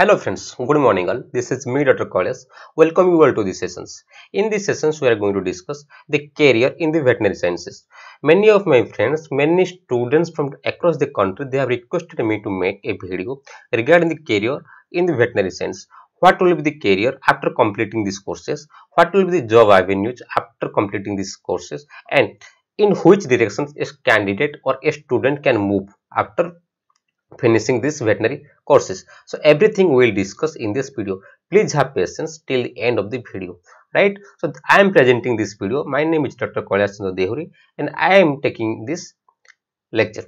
Hello friends, good morning all. This is me Dr. College. Welcome you all to these sessions. In these sessions, we are going to discuss the career in the veterinary sciences. Many of my friends, many students from across the country, they have requested me to make a video regarding the career in the veterinary science. What will be the career after completing these courses? What will be the job avenues after completing these courses? And in which directions a candidate or a student can move after finishing this veterinary courses so everything we'll discuss in this video please have patience till the end of the video right so i am presenting this video my name is dr kailash dehuri and i am taking this lecture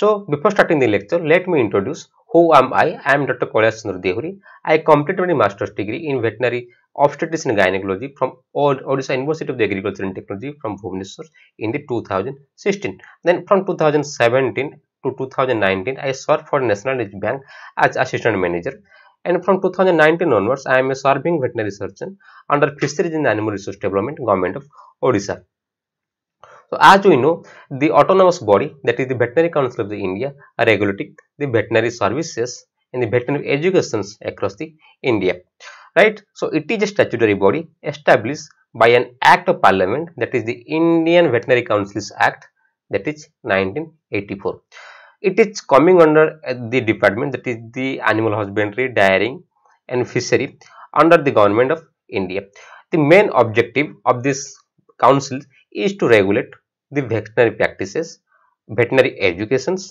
so before starting the lecture let me introduce who am I? I am Dr. Kailash Dehuri. I completed my master's degree in veterinary obstetrics and gynecology from Odisha University of Agriculture and Technology from Bhubaneswar in the 2016. Then from 2017 to 2019 I served for National Bank as assistant manager and from 2019 onwards I am a serving veterinary surgeon under Fisheries and Animal Resource Development Government of Odisha. So as we know the autonomous body that is the Veterinary Council of the India regulating the veterinary services and the veterinary educations across the India right. So it is a statutory body established by an act of parliament that is the Indian Veterinary Councils Act that is 1984 it is coming under the department that is the animal husbandry dairying and fishery under the government of india the main objective of this council is to regulate the veterinary practices veterinary educations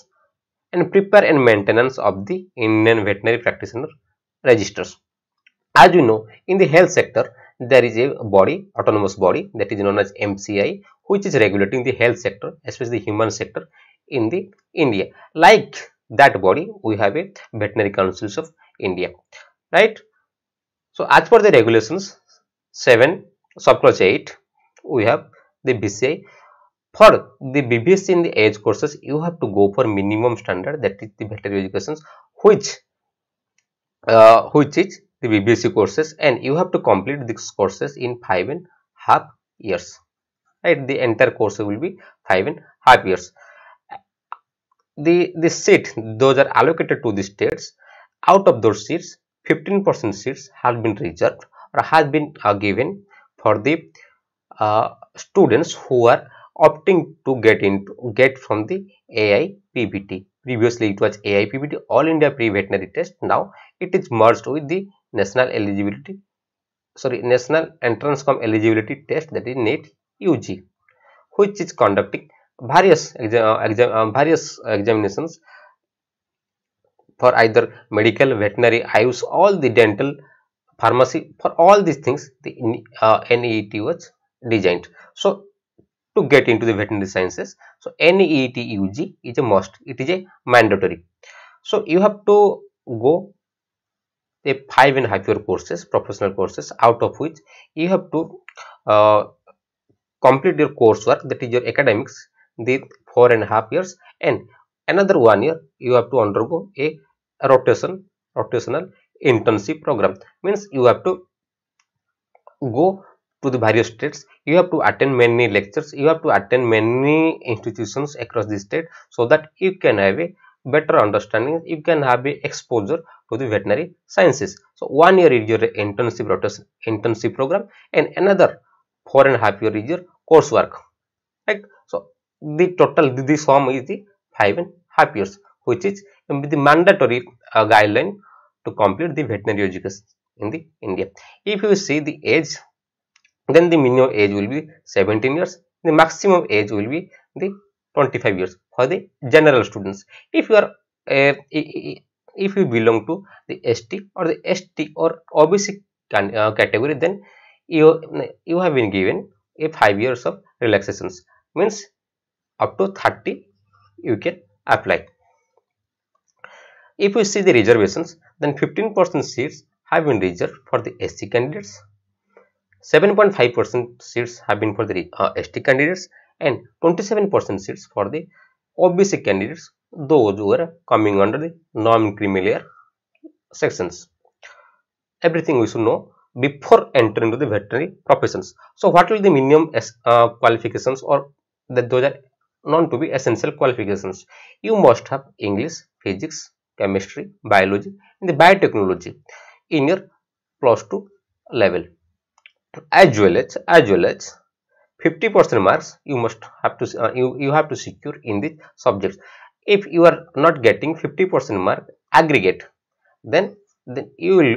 and prepare and maintenance of the indian veterinary practitioner registers as you know in the health sector there is a body autonomous body that is known as mci which is regulating the health sector especially the human sector in the India. Like that body, we have a veterinary councils of India, right? So as per the regulations 7 subclass 8, we have the B.Sc. For the BBS in the age courses, you have to go for minimum standard that is the veterinary education, which uh, which is the BBSc courses and you have to complete these courses in five and half years right the entire course will be five and half years the the seat those are allocated to the states out of those seats 15% seats have been reserved or has been uh, given for the uh, students who are opting to get into get from the AI PBT previously it was AI PBT all India pre-veterinary test now it is merged with the national eligibility sorry national entrance com eligibility test that is NET UG which is conducting various exam, uh, exam uh, various examinations for either medical veterinary IUS all the dental pharmacy for all these things the uh, NEET was designed so to get into the veterinary sciences so NEET UG is a must it is a mandatory so you have to go a five and a half year courses professional courses out of which you have to uh, complete your coursework that is your academics the four and a half years and another one year you have to undergo a rotation rotational internship program means you have to go to the various states you have to attend many lectures you have to attend many institutions across the state so that you can have a better understanding you can have a exposure to the veterinary sciences so one year is your internship rotation internship program and another four and a half year is your coursework right so the total the sum is the five and half years which is the mandatory uh, guideline to complete the veterinary education in the India. If you see the age then the minimum age will be 17 years the maximum age will be the 25 years for the general students if you are uh, if you belong to the st or the st or obc can, uh, category then you you have been given a 5 years of relaxations means up to 30 you can apply. If we see the reservations, then 15% seats have been reserved for the SC candidates, 7.5% seats have been for the uh, ST candidates and 27% seats for the OBC candidates, those who are coming under the non-criminal sections. Everything we should know before entering into the veterinary professions. So what will the minimum uh, qualifications or that those are known to be essential qualifications. You must have English, physics, chemistry, biology and the biotechnology in your plus 2 level. As well as, as well as 50% marks you must have to uh, you, you have to secure in the subjects. If you are not getting 50% mark aggregate then, then you will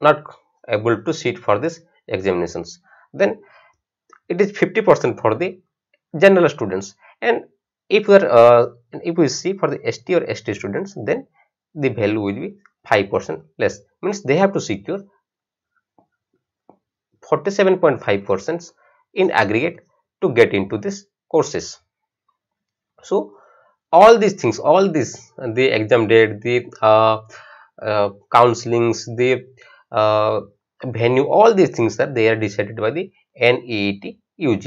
not able to sit for this examinations. Then it is 50% for the general students and if we are uh, if we see for the st or st students then the value will be 5 percent less means they have to secure 47.5 percent in aggregate to get into this courses so all these things all this the exam date the uh, uh, counselings the uh, venue all these things are they are decided by the NEET UG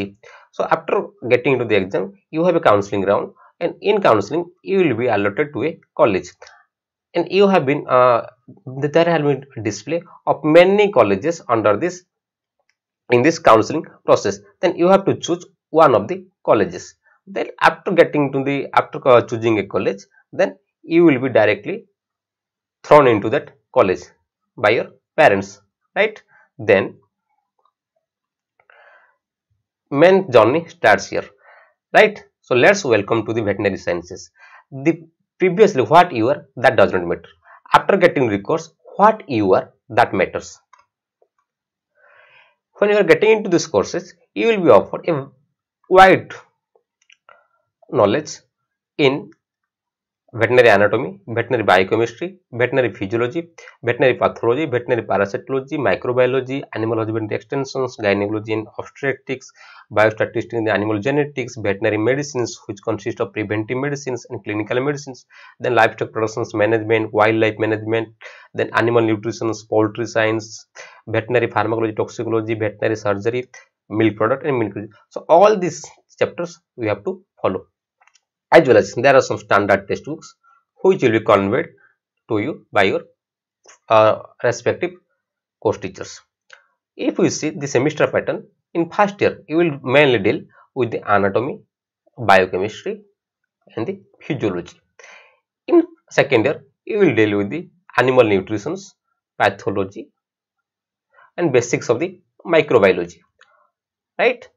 so after getting into the exam, you have a counseling round and in counseling, you will be allotted to a college. And you have been, uh, there have been display of many colleges under this, in this counseling process. Then you have to choose one of the colleges. Then after getting to the, after uh, choosing a college, then you will be directly thrown into that college by your parents, right? Then main journey starts here right so let's welcome to the veterinary sciences the previously what you were that does not matter after getting recourse what you were that matters when you are getting into these courses you will be offered a wide knowledge in veterinary anatomy, veterinary biochemistry, veterinary physiology, veterinary pathology, veterinary parasitology, microbiology, animal husbandry extensions, gynecology and obstetrics, biostatistics in the animal genetics, veterinary medicines which consist of preventive medicines and clinical medicines, then livestock production management, wildlife management, then animal nutrition, poultry science, veterinary pharmacology, toxicology, veterinary surgery, milk product and milk. So all these chapters we have to follow as well as there are some standard textbooks which will be conveyed to you by your uh, respective course teachers. If you see the semester pattern in first year you will mainly deal with the anatomy, biochemistry and the physiology. In second year you will deal with the animal nutrition, pathology and basics of the microbiology right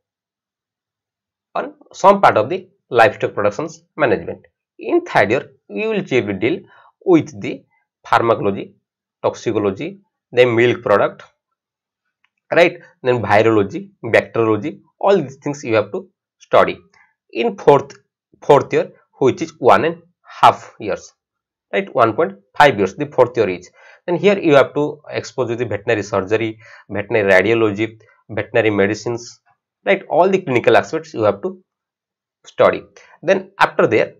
on some part of the livestock productions management. In third year, we will chiefly deal with the pharmacology, toxicology, then milk product, right? Then virology, bacteriology, all these things you have to study. In fourth fourth year, which is one and half years, right? 1.5 years, the fourth year is. Then here you have to expose with the veterinary surgery, veterinary radiology, veterinary medicines, right? All the clinical aspects you have to study. Then after there,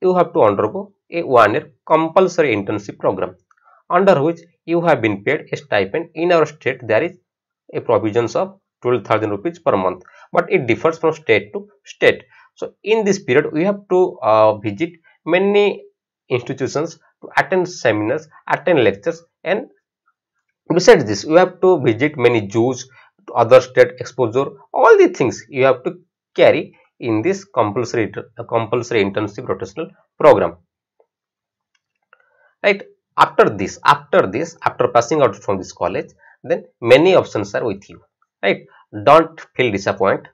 you have to undergo a one-year compulsory internship program under which you have been paid a stipend. In our state, there is a provisions of 12,000 rupees per month, but it differs from state to state. So in this period, we have to uh, visit many institutions to attend seminars, attend lectures and besides this, you have to visit many Jews, to other state exposure, all the things you have to carry in this compulsory, uh, compulsory internship rotational program. Right. After this, after this, after passing out from this college, then many options are with you. Right. Don't feel disappointed.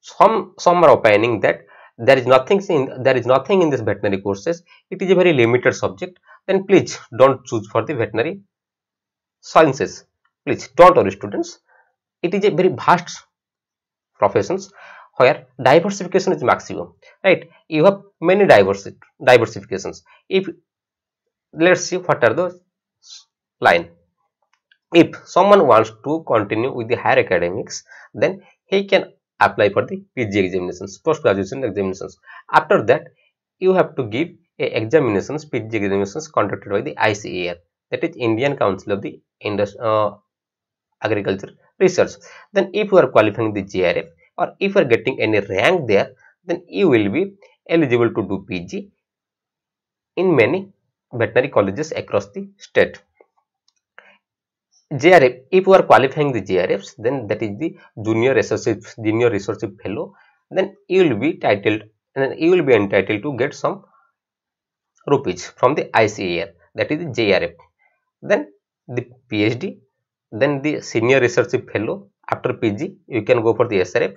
Some some are opining that there is nothing in there is nothing in this veterinary courses. It is a very limited subject. Then please don't choose for the veterinary sciences. Please don't worry, students. It is a very vast professions where diversification is maximum right you have many diversi diversifications if let's see what are those line if someone wants to continue with the higher academics then he can apply for the PG examinations post graduation examinations after that you have to give a examinations PG examinations conducted by the ICAR that is Indian Council of the Indus, uh, Agriculture Research then if you are qualifying the GRF or if you are getting any rank there then you will be eligible to do PG in many veterinary colleges across the state. JRF, if you are qualifying the JRFs, then that is the junior research junior research fellow, then you will be titled and you will be entitled to get some rupees from the ICAR, that is the JRF. Then the PhD, then the senior research fellow after PG, you can go for the SRF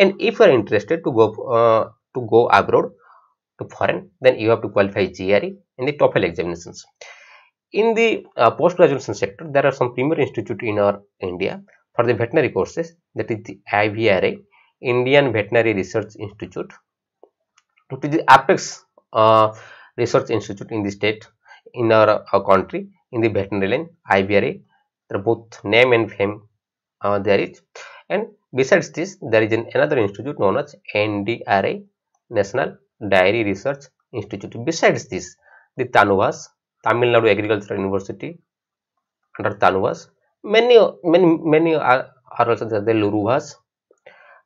and if you are interested to go uh, to go abroad to foreign then you have to qualify GRE in the TOEFL examinations in the uh, post graduation sector there are some premier institute in our India for the veterinary courses that is the IVRA Indian Veterinary Research Institute to the apex uh, research institute in the state in our, our uh, country in the veterinary line IVRA both name and fame uh, there is and Besides this, there is another institute known as NDRI, National Dairy Research Institute. Besides this, the Tanuvas, Tamil Nadu Agricultural University, under Tanuvas, many, many, many are, are also there, the Luruvas,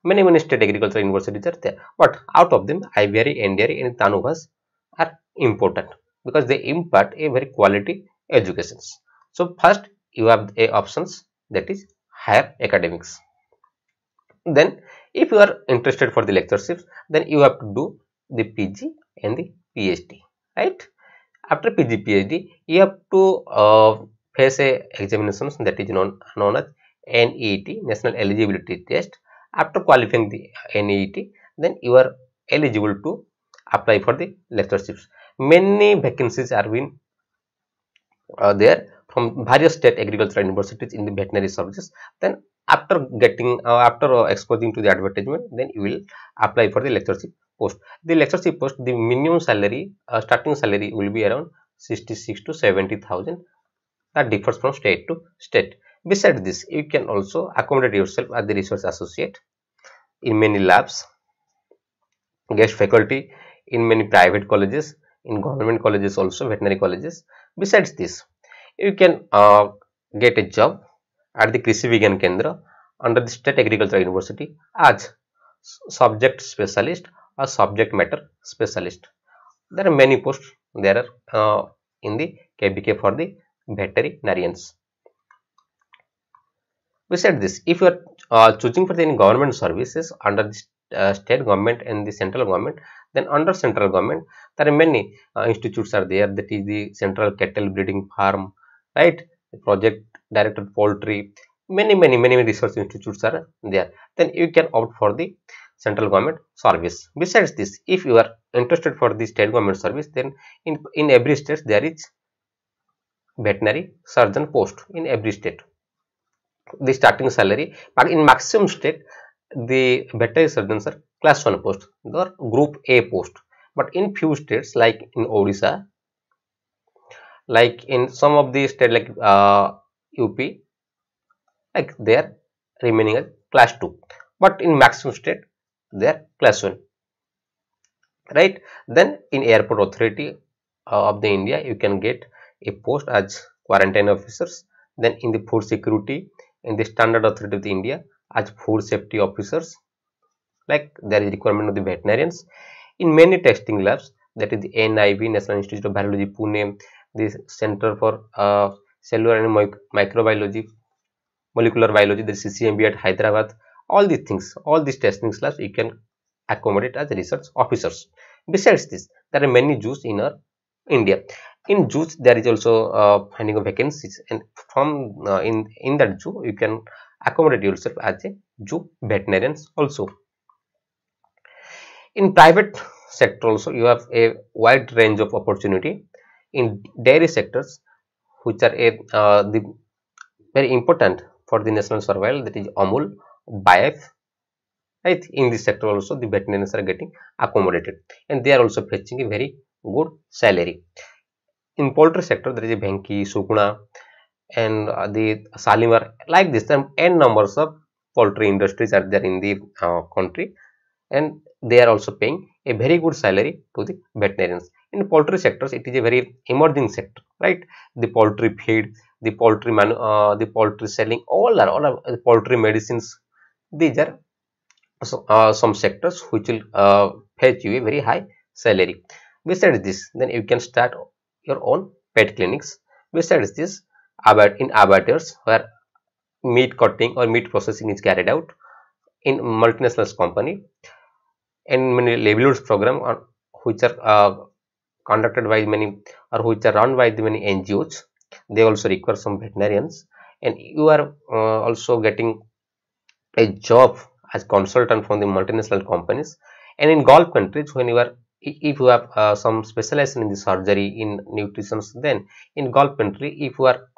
many, many state agricultural universities are there. But out of them, Ivory, NDRI and Tanuvas are important because they impart a very quality educations. So first, you have a options that is higher academics then if you are interested for the lectureships then you have to do the pg and the phd right after pg phd you have to uh, face a examinations that is known, known as NET national eligibility test after qualifying the NET then you are eligible to apply for the lectureships many vacancies are being uh, there from various state agricultural universities in the veterinary services then after getting uh, after uh, exposing to the advertisement then you will apply for the lectureship post the lectureship post the minimum salary uh, starting salary will be around 66 to 70000 that differs from state to state besides this you can also accommodate yourself as the research associate in many labs guest faculty in many private colleges in government colleges also veterinary colleges besides this you can uh, get a job at the Krishi Vigyan Kendra under the State Agricultural University as subject specialist or subject matter specialist. There are many posts there are uh, in the KBK for the veterinarians. We said this if you are uh, choosing for the government services under the uh, state government and the central government then under central government there are many uh, institutes are there that is the central cattle breeding farm right the project director poultry many many many research institutes are there then you can opt for the central government service besides this if you are interested for the state government service then in in every state there is veterinary surgeon post in every state the starting salary but in maximum state the veterinary surgeons are class 1 post or group a post but in few states like in odisha like in some of the state like uh, UP like they are remaining as class 2 but in maximum state they are class 1 right then in airport authority uh, of the India you can get a post as quarantine officers then in the food security in the standard authority of the India as food safety officers like there is requirement of the veterinarians in many testing labs that is the NIV National Institute of Biology Pune the Center for uh, cellular and microbiology, molecular biology, the CCMB at Hyderabad, all these things, all these testing labs you can accommodate as research officers. Besides this, there are many Jews in our India. In Jews, there is also uh, finding of vacancies, and from uh, in in that Jew, you can accommodate yourself as a Jew veterinarians also. In private sector also, you have a wide range of opportunity. In dairy sectors, which are a, uh, the very important for the national survival that is amul BIF right in this sector also the veterinarians are getting accommodated and they are also fetching a very good salary in poultry sector there is a banki Sukuna and uh, the Salimar like this time n numbers of poultry industries are there in the uh, country and they are also paying a very good salary to the veterinarians in poultry sectors it is a very emerging sector right the poultry feed the poultry man uh, the poultry selling all are all are the uh, poultry medicines these are so, uh, some sectors which will uh, fetch you a very high salary besides this then you can start your own pet clinics besides this about in abattoirs where meat cutting or meat processing is carried out in multinational company and many levelers program on which are uh, conducted by many or which are run by the many NGOs. They also require some veterinarians and you are uh, also getting a job as consultant from the multinational companies and in Gulf countries when you are if you have uh, some specialization in the surgery in nutrition then in Gulf country if you are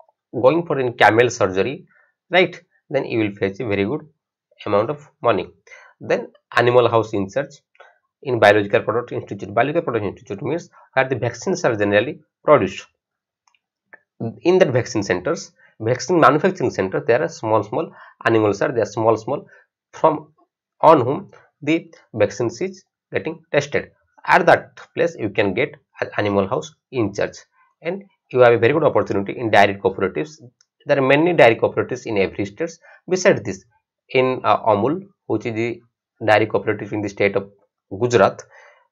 going for in camel surgery right then you will fetch a very good amount of money then animal house in search in Biological Product Institute. Biological Product Institute means where the vaccines are generally produced. In that vaccine centers, vaccine manufacturing centers, there are small, small animals are there, small, small from on whom the vaccine is getting tested. At that place, you can get animal house in charge and you have a very good opportunity in dairy cooperatives. There are many dairy cooperatives in every states. Besides this, in uh, Amul, which is the dairy cooperative in the state of Gujarat,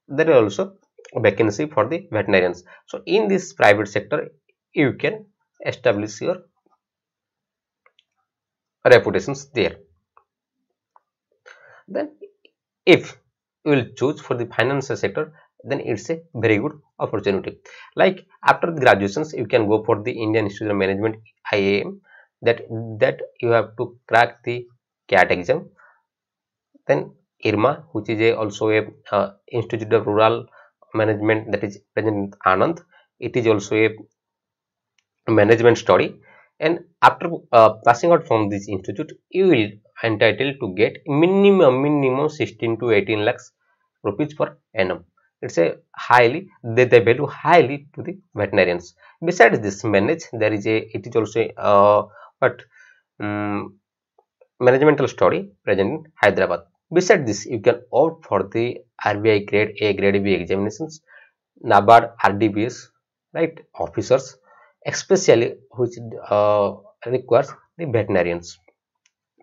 there are also vacancy for the veterinarians. So in this private sector, you can establish your reputations there. Then if you will choose for the financial sector, then it's a very good opportunity. Like after the graduations, you can go for the Indian Institute of Management IAM that that you have to crack the CAT exam. Then IRMA, which is a, also a uh, Institute of Rural Management that is present in Anand. It is also a management study. And after uh, passing out from this institute, you will entitled to get minimum minimum 16 to 18 lakhs rupees per annum. It's a highly they, they value highly to the veterinarians. Besides this manage, there is a it is also a, uh, um, managemental study present in Hyderabad Besides this, you can opt for the RBI grade A, grade B examinations, NABARD, RDBs, right, officers, especially which uh, requires the veterinarians.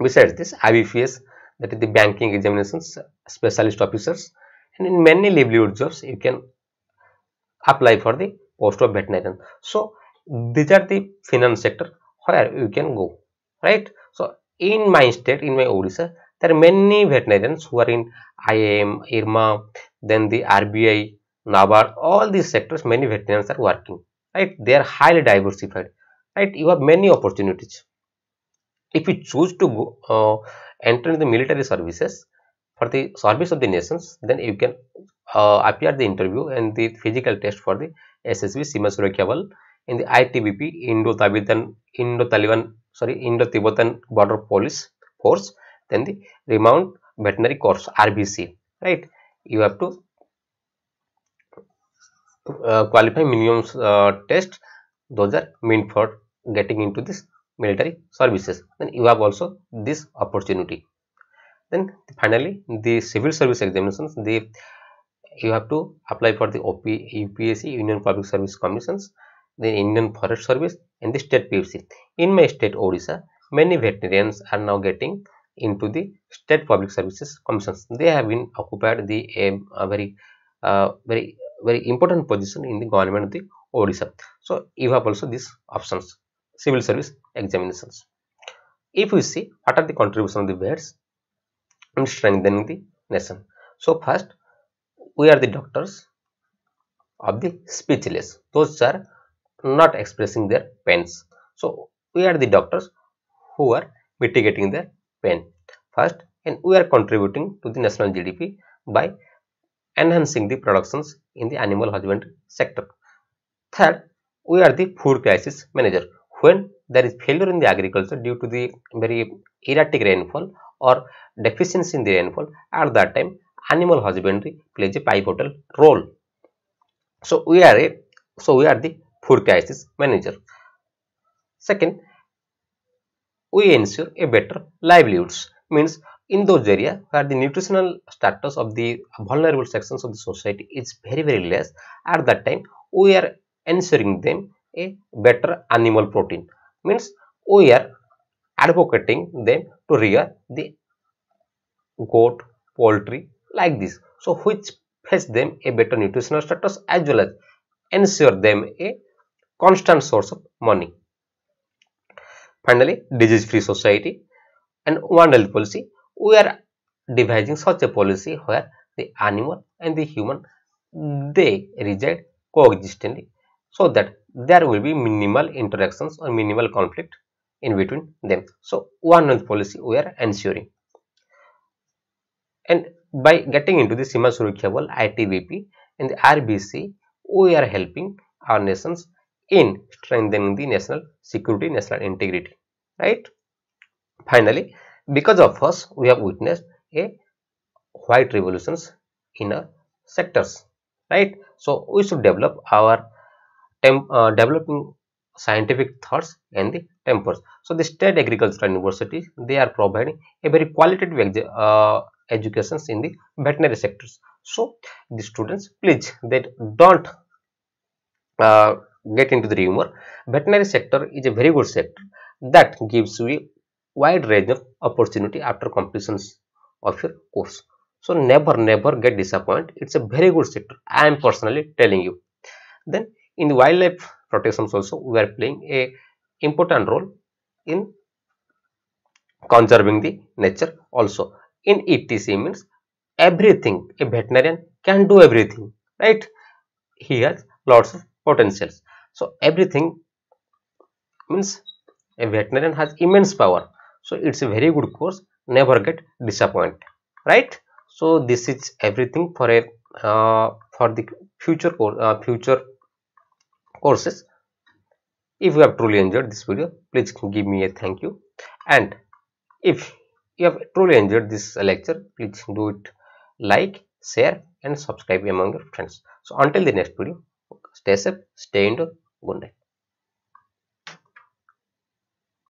Besides this, IBPS, that is the banking examinations, specialist officers, and in many livelihood jobs, you can apply for the post of veterinarian. So, these are the finance sector where you can go, right? So, in my state, in my Odisha, there are many veterinarians who are in IAM, IRMA, then the RBI, Navar, all these sectors many veterinarians are working, right? They are highly diversified, right? You have many opportunities. If you choose to go, uh, enter the military services for the service of the nations, then you can uh, appear the interview and the physical test for the SSB Sima Surakya in the ITBP Indo-Tibetan Indo-Taliban sorry Indo-Tibetan border police force then the Remount Veterinary Course RBC right you have to uh, qualify minimum uh, test those are meant for getting into this military services then you have also this opportunity then finally the civil service examinations the you have to apply for the OP, UPSC Union Public Service Commissions the Indian Forest Service and the state PFC in my state Odisha many veterinarians are now getting into the state public services commissions they have been occupied the a, a very uh, very very important position in the government of the odisha so you have also these options civil service examinations if we see what are the contribution of the vets in strengthening the nation so first we are the doctors of the speechless those are not expressing their pains so we are the doctors who are mitigating their first and we are contributing to the national GDP by enhancing the productions in the animal husbandry sector. Third, we are the food crisis manager. When there is failure in the agriculture due to the very erratic rainfall or deficiency in the rainfall, at that time animal husbandry plays a pivotal role. So we are a so we are the food crisis manager. Second, we ensure a better livelihoods means in those areas where the nutritional status of the vulnerable sections of the society is very very less at that time we are ensuring them a better animal protein means we are advocating them to rear the goat poultry like this so which fetch them a better nutritional status as well as ensure them a constant source of money Finally, disease-free society and one health policy. We are devising such a policy where the animal and the human they reside coexistently so that there will be minimal interactions or minimal conflict in between them. So, one health policy we are ensuring. And by getting into the Sima Surukya ITBP and the RBC, we are helping our nations in strengthening the national security, national integrity, right? Finally, because of us, we have witnessed a white revolutions in our sectors, right? So we should develop our uh, developing scientific thoughts and the tempers. So the state agricultural universities, they are providing a very qualitative uh, educations in the veterinary sectors. So the students, please, they don't uh, get into the rumor, veterinary sector is a very good sector that gives you a wide range of opportunity after completion of your course. So never, never get disappointed. It's a very good sector. I am personally telling you. Then in the wildlife protections also, we are playing a important role in conserving the nature also. In ETC means everything, a veterinarian can do everything, right? He has lots of potentials so everything means a veterinarian has immense power so it's a very good course never get disappointed right so this is everything for a uh, for the future course uh, future courses if you have truly enjoyed this video please give me a thank you and if you have truly enjoyed this lecture please do it like share and subscribe among your friends so until the next video stay safe stay indoor Gondek.